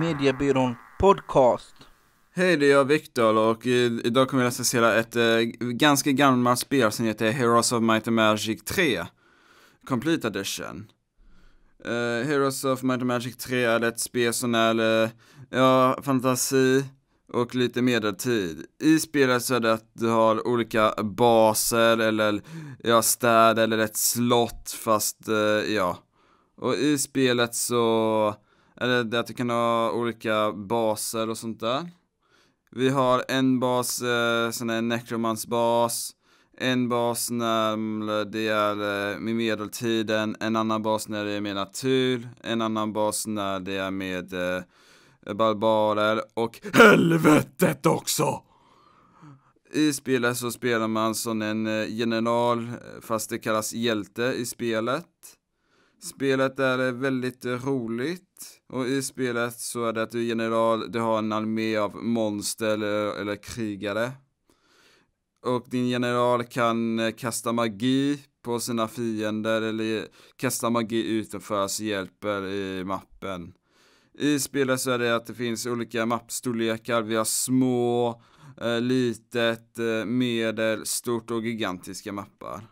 Mediebyrån Podcast. Hej, det är jag Viktor och eh, idag kommer vi recensera ett eh, ganska gammalt spel som heter Heroes of Might and Magic 3 Complete Edition. Uh, Heroes of Might and Magic 3 är ett spel som är, uh, ja, fantasi, och lite medeltid. I spelet så är det att du har olika baser eller ja, städer eller ett slott fast eh, ja. Och i spelet så är det, att du kan ha olika baser och sånt där. Vi har en bas, eh, sån här nekromansbas. En bas när det är eh, med medeltiden, en annan bas när det är med natur, en annan bas när det är med eh, barbarer och helvetet också! I spelet så spelar man som en eh, general, eh, fast det kallas hjälte i spelet. Spelet är eh, väldigt roligt och i spelet så är det att du general, du har en armé av monster eller, eller krigare. Och din general kan kasta magi på sina fiender eller kasta magi utanför så hjälper i mappen. I spelet så är det att det finns olika mappstorlekar, vi har små, eh, litet, eh, medel, stort och gigantiska mappar.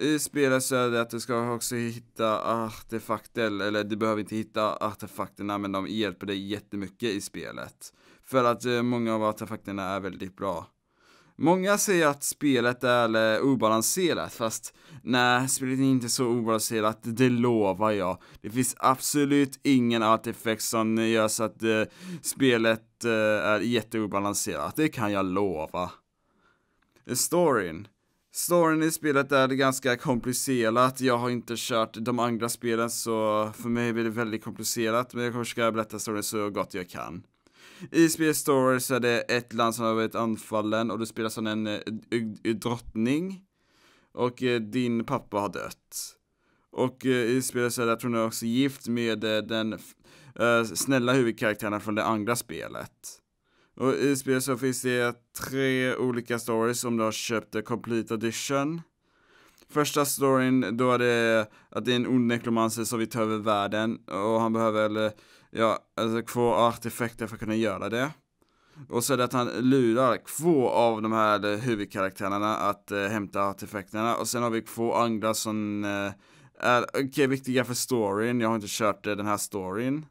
I spelet så är det att du ska också hitta artefakter, eller du behöver inte hitta artefakterna men de hjälper dig jättemycket i spelet. För att eh, många av artefakterna är väldigt bra. Många säger att spelet är eh, obalanserat, fast nej, spelet är inte så obalanserat, det lovar jag. Det finns absolut ingen artefakt som gör så att eh, spelet eh, är jätteobalanserat, det kan jag lova. Storyn. Storyn i spelet är ganska komplicerat, jag har inte kört de andra spelen så för mig blir det väldigt komplicerat, men jag kommer försöka berätta storyn så gott jag kan. I spelet Story så är det ett land som har varit anfallen och du spelar som en eh, eh, drottning. Och eh, din pappa har dött. Och i spelet så är det hon är också gift med den snälla huvudkaraktären från det andra spelet. Och i spelet så finns det tre olika stories om du har köpt The Complete Edition. Första storyn, då är det att det är en ond nekromancer som vill ta över världen och han behöver, eller, eh, ja, alltså två artefakter för att kunna göra det. Och så är det att han lurar två av de här eh, huvudkaraktärerna att eh, hämta artefakterna och sen har vi två andra som eh, är, okej, okay, viktiga för storyn, jag har inte kört eh, den här storyn.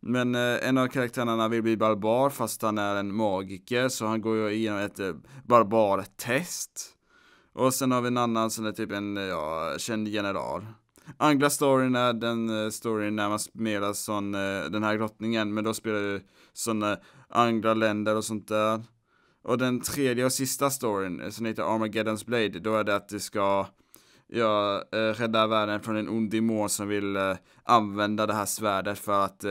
Men eh, en av karaktärerna vill bli barbar fast han är en magiker så han går ju igenom ett eh, barbartest. Och sen har vi en annan som är typ en, eh, ja, känd general. Andra storyn är den eh, storyn närmast mera spelar eh, som den här grottningen, men då spelar du sådana andra länder och sånt där. Och den tredje och sista storyn, som heter Armageddon's Blade, då är det att du ska ja, rädda världen från en ond demon som vill använda det här svärdet för att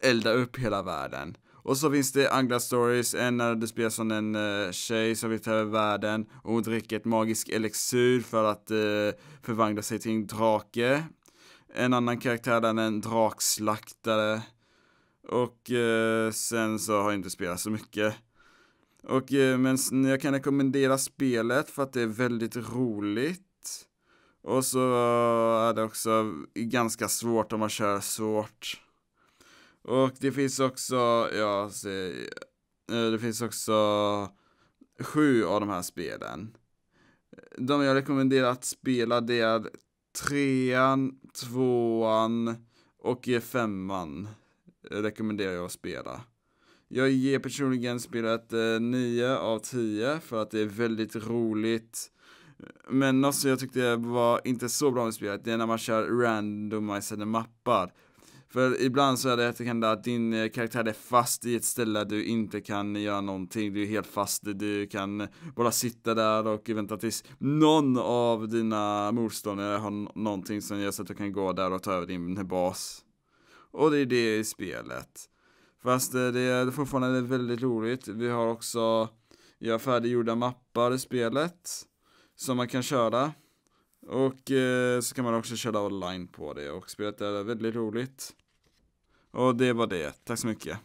elda upp hela världen. Och så finns det Angla Stories, en när du spelar som en uh, tjej som vill ta över världen och hon dricker ett magiskt elixir för att uh, förvandla sig till en drake. En annan karaktär där är en drakslaktare. Och uh, sen så har jag inte spelat så mycket. Och, uh, men jag kan rekommendera spelet för att det är väldigt roligt. Och så är det också ganska svårt om man kör svårt. Och det finns också, ja, eh, det finns också sju av de här spelen. De jag rekommenderar att spela det är trean, tvåan och femman. Rekommenderar jag att spela. Jag ger personligen spelet eh, 9 av 10 för att det är väldigt roligt. Men något som jag tyckte var inte så bra med spelet, det är när man kör randomizade mappar. För ibland så är det, det kan att din eh, karaktär är fast i ett ställe där du inte kan göra någonting. Du är helt fast, du kan bara sitta där och vänta tills någon av dina motståndare har någonting som gör så att du kan gå där och ta över din bas. Och det är det i spelet. Fast eh, det är fortfarande väldigt roligt. Vi har också jag har färdiggjorda mappar i spelet som man kan köra. Och eh, så kan man också köra online på det och spelet är väldigt roligt. Och det var det. Tack så mycket.